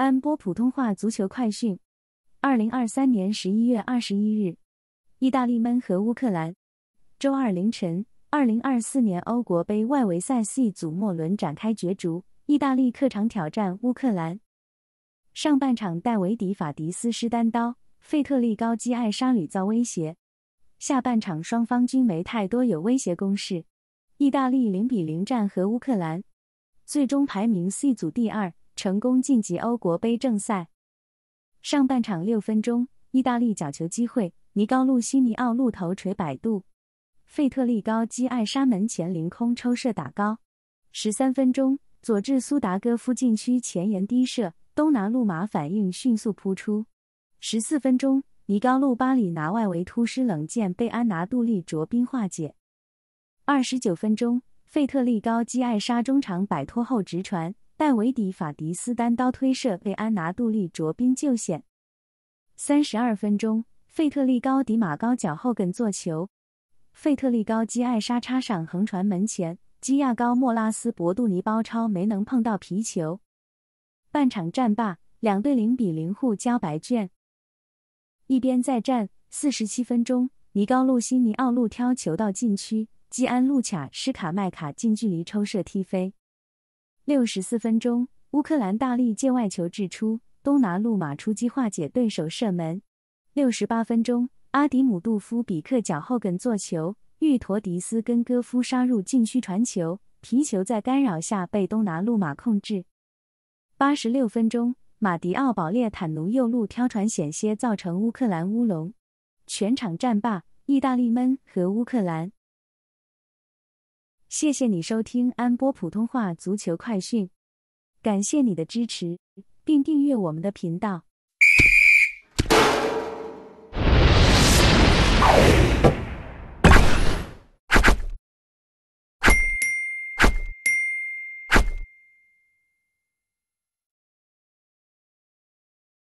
安播普通话足球快讯：二零二三年十一月二十一日，意大利闷和乌克兰。周二凌晨，二零二四年欧国杯外围赛 C 组末轮展开角逐，意大利客场挑战乌克兰。上半场，戴维迪、法迪斯施单刀，费特利高击艾沙吕遭威胁。下半场，双方均没太多有威胁攻势，意大利零比零战和乌克兰，最终排名 C 组第二。成功晋级欧国杯正赛。上半场六分钟，意大利角球机会，尼高路西尼奥路头锤摆渡，费特利高基艾沙门前凌空抽射打高。十三分钟，佐治苏达戈夫禁区前沿低射，东拿路马反应迅速扑出。十四分钟，尼高路巴里拿外围突施冷箭，被安拿杜利卓宾化解。二十九分钟，费特利高基艾沙中场摆脱后直传。戴维迪法迪斯单刀推射被安拿杜利卓宾救险。三十二分钟，费特利高迪马高脚后跟做球，费特利高基艾沙插上横传门前，基亚高莫拉斯博杜尼包抄没能碰到皮球。半场战罢，两队零比零互交白卷。一边再战，四十七分钟，尼高路西尼奥路挑球到禁区，基安路卡施卡麦卡近距离抽射踢飞。六十四分钟，乌克兰大力界外球掷出，东拿路马出击化解对手射门。六十八分钟，阿迪姆杜夫比克脚后跟做球，玉托迪斯跟戈夫杀入禁区传球，皮球在干扰下被东拿路马控制。八十六分钟，马迪奥保列坦奴右路挑传险些造成乌克兰乌龙。全场战罢，意大利闷和乌克兰。谢谢你收听安波普通话足球快讯，感谢你的支持，并订阅我们的频道。